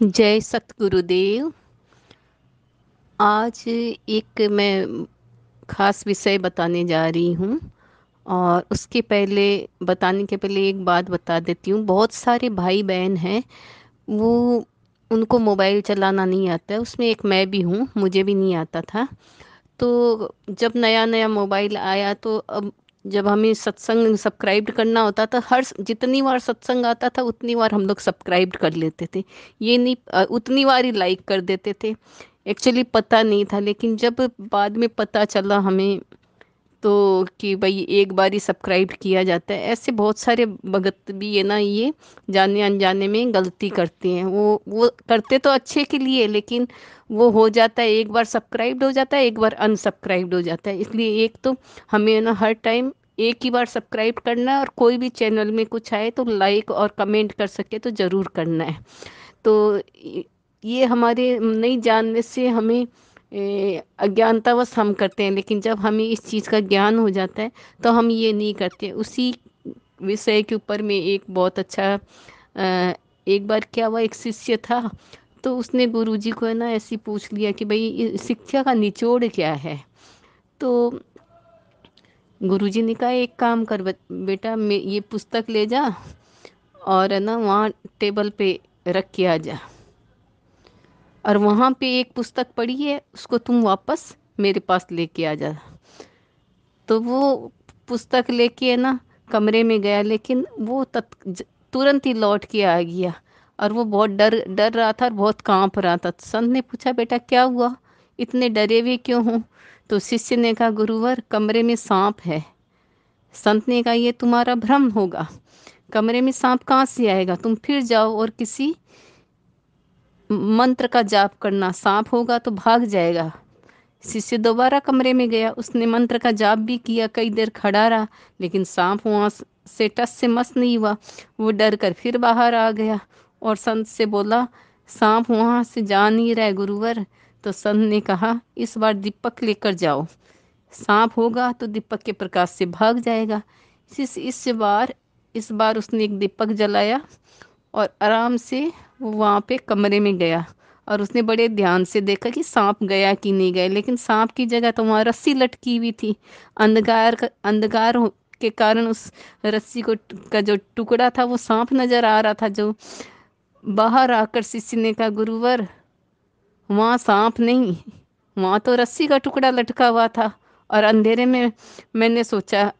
जय सतगुरुदेव आज एक मैं खास विषय बताने जा रही हूँ और उसके पहले बताने के पहले एक बात बता देती हूँ बहुत सारे भाई बहन हैं वो उनको मोबाइल चलाना नहीं आता है उसमें एक मैं भी हूँ मुझे भी नहीं आता था तो जब नया नया मोबाइल आया तो अब जब हमें सत्संग सब्सक्राइब करना होता था हर जितनी बार सत्संग आता था उतनी बार हम लोग सब्सक्राइब कर लेते थे ये नहीं उतनी बार ही लाइक कर देते थे एक्चुअली पता नहीं था लेकिन जब बाद में पता चला हमें तो कि भाई एक बार ही सब्सक्राइब किया जाता है ऐसे बहुत सारे भगत भी है ना ये जाने अनजाने में गलती करते हैं वो वो करते तो अच्छे के लिए लेकिन वो हो जाता है एक बार सब्सक्राइब्ड हो जाता है एक बार अनसब्सक्राइब्ड हो जाता है इसलिए एक तो हमें ना हर टाइम एक ही बार सब्सक्राइब करना है और कोई भी चैनल में कुछ आए तो लाइक और कमेंट कर सके तो ज़रूर करना है तो ये हमारे नहीं जानने से हमें अज्ञानतावश हम करते हैं लेकिन जब हमें इस चीज़ का ज्ञान हो जाता है तो हम ये नहीं करते उसी विषय के ऊपर में एक बहुत अच्छा एक बार क्या हुआ एक शिष्य था तो उसने गुरुजी को है ना ऐसी पूछ लिया कि भाई शिक्षा का निचोड़ क्या है तो गुरुजी ने कहा एक काम कर बेटा मैं ये पुस्तक ले जा और है ना वहाँ टेबल पे रख के आ जा और वहाँ पे एक पुस्तक पढ़ी है उसको तुम वापस मेरे पास लेके आ जा तो वो पुस्तक लेके है ना कमरे में गया लेकिन वो तत् तुरंत ही लौट के आ गया और वो बहुत डर डर रहा था और बहुत कांप रहा था तो संत ने पूछा बेटा क्या हुआ इतने डरे हुए क्यों हो तो शिष्य ने कहा गुरुवर कमरे में सांप है संत ने कहा ये तुम्हारा भ्रम होगा कमरे में सांप कहाँ से आएगा तुम फिर जाओ और किसी मंत्र का जाप करना सांप होगा तो भाग जाएगा शिष्य दोबारा कमरे में गया उसने मंत्र का जाप भी किया कई देर खड़ा रहा लेकिन सांप वहाँ से टस से मस नहीं हुआ वो डर कर फिर बाहर आ गया और संत से बोला सांप वहाँ से जा नहीं रहा गुरुवर तो संत ने कहा इस बार दीपक लेकर जाओ सांप होगा तो दीपक के प्रकाश से भाग जाएगा इस इस बार इस बार उसने एक दीपक जलाया और आराम से वो वहाँ पे कमरे में गया और उसने बड़े ध्यान से देखा कि सांप गया कि नहीं गया लेकिन सांप की जगह तो वहाँ रस्सी लटकी हुई थी अंधकार का अंधकार के कारण उस रस्सी को का जो टुकड़ा था वो सांप नजर आ रहा था जो बाहर आकर शिष्य ने कहा गुरुवर वहाँ सांप नहीं वहाँ तो रस्सी का टुकड़ा लटका हुआ था और अंधेरे में मैंने सोचा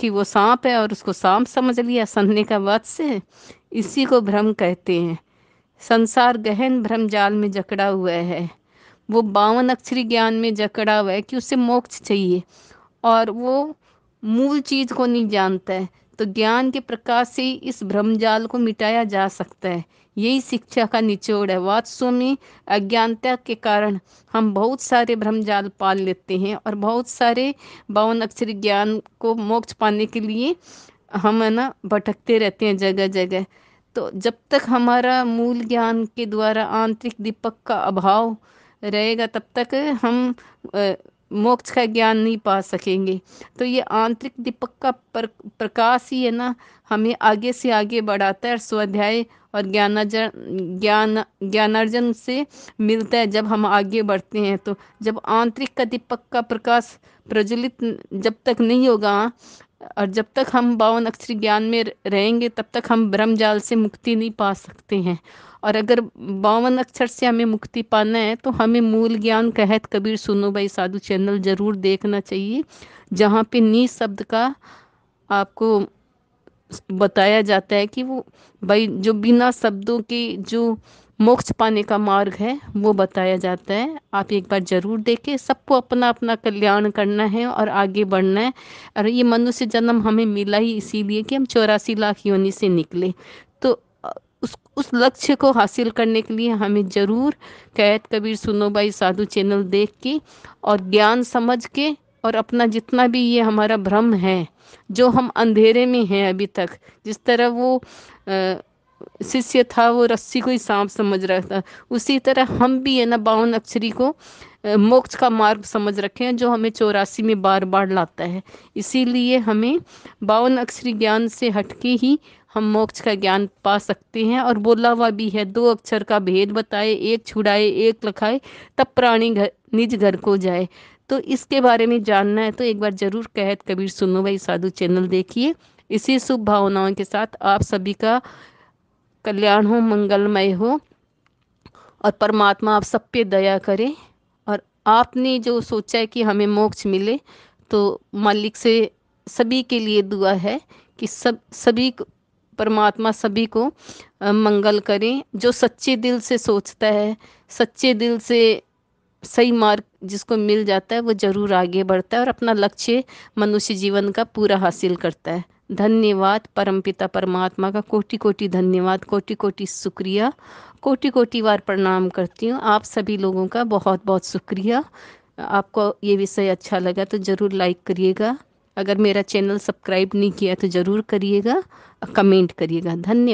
कि वो सांप है और उसको सांप समझ लिया सन्ने का वत्स इसी को भ्रम कहते हैं संसार गहन जाल में जकड़ा हुआ है वो बावन अक्षरी ज्ञान में जकड़ा हुआ है कि उसे मोक्ष चाहिए और वो मूल चीज़ को नहीं जानता है तो ज्ञान के प्रकाश से ही इस भ्रमजाल को मिटाया जा सकता है यही शिक्षा का निचोड़ है वास्तव में अज्ञानता के कारण हम बहुत सारे जाल पाल लेते हैं और बहुत सारे बावन अक्षर ज्ञान को मोक्ष पाने के लिए हम है ना भटकते रहते हैं जगह जगह तो जब तक हमारा मूल ज्ञान के द्वारा आंतरिक दीपक का अभाव रहेगा तब तक हम मोक्ष का ज्ञान नहीं पा सकेंगे तो ये आंतरिक दीपक का प्र, प्रकाश ही है ना हमें आगे से आगे बढ़ाता है और स्वाध्याय और ज्ञानार्जन ज्ञान ज्ञानार्जन से मिलता है जब हम आगे बढ़ते हैं तो जब आंतरिक का दीपक का प्रकाश प्रज्वलित जब तक नहीं होगा और जब तक हम बावन अक्षर ज्ञान में रहेंगे तब तक हम ब्रह्म जाल से मुक्ति नहीं पा सकते हैं और अगर बावन अक्षर से हमें मुक्ति पाना है तो हमें मूल ज्ञान कहत कबीर सुनो भाई साधु चैनल ज़रूर देखना चाहिए जहाँ पे नी शब्द का आपको बताया जाता है कि वो भाई जो बिना शब्दों के जो मोक्ष पाने का मार्ग है वो बताया जाता है आप एक बार जरूर देखें सबको अपना अपना कल्याण करना है और आगे बढ़ना है और ये मनुष्य जन्म हमें मिला ही इसीलिए कि हम चौरासी लाख योनि से निकले तो उस उस लक्ष्य को हासिल करने के लिए हमें ज़रूर कैद कबीर सुनो भाई साधु चैनल देख के और ज्ञान समझ के और अपना जितना भी ये हमारा भ्रम है जो हम अंधेरे में हैं अभी तक जिस तरह वो आ, शिष्य था वो रस्सी को ही सांप समझ रहा था उसी तरह हम भी है ना बावन अक्षरी को मोक्ष का मार्ग समझ रखे हैं जो हमें चौरासी में बार बार लाता है इसीलिए हमें बावन अक्षरी ज्ञान से हटके ही हम मोक्ष का ज्ञान पा सकते हैं और बोला हुआ भी है दो अक्षर का भेद बताए एक छुड़ाए एक लखाए तब प्राणी घर निज घर को जाए तो इसके बारे में जानना है तो एक बार जरूर कहत कबीर सुनो भाई साधु चैनल देखिए इसी शुभ भावनाओं के साथ आप सभी का कल्याण हो मंगलमय हो और परमात्मा आप सब पे दया करे और आपने जो सोचा है कि हमें मोक्ष मिले तो मालिक से सभी के लिए दुआ है कि सब सभी परमात्मा सभी को मंगल करें जो सच्चे दिल से सोचता है सच्चे दिल से सही मार्ग जिसको मिल जाता है वो जरूर आगे बढ़ता है और अपना लक्ष्य मनुष्य जीवन का पूरा हासिल करता है धन्यवाद परमपिता परमात्मा का कोटि कोटि धन्यवाद कोटि कोटि शुक्रिया कोटि कोटि बार प्रणाम करती हूँ आप सभी लोगों का बहुत बहुत शुक्रिया आपको ये विषय अच्छा लगा तो ज़रूर लाइक करिएगा अगर मेरा चैनल सब्सक्राइब नहीं किया तो ज़रूर करिएगा कमेंट करिएगा धन्यवाद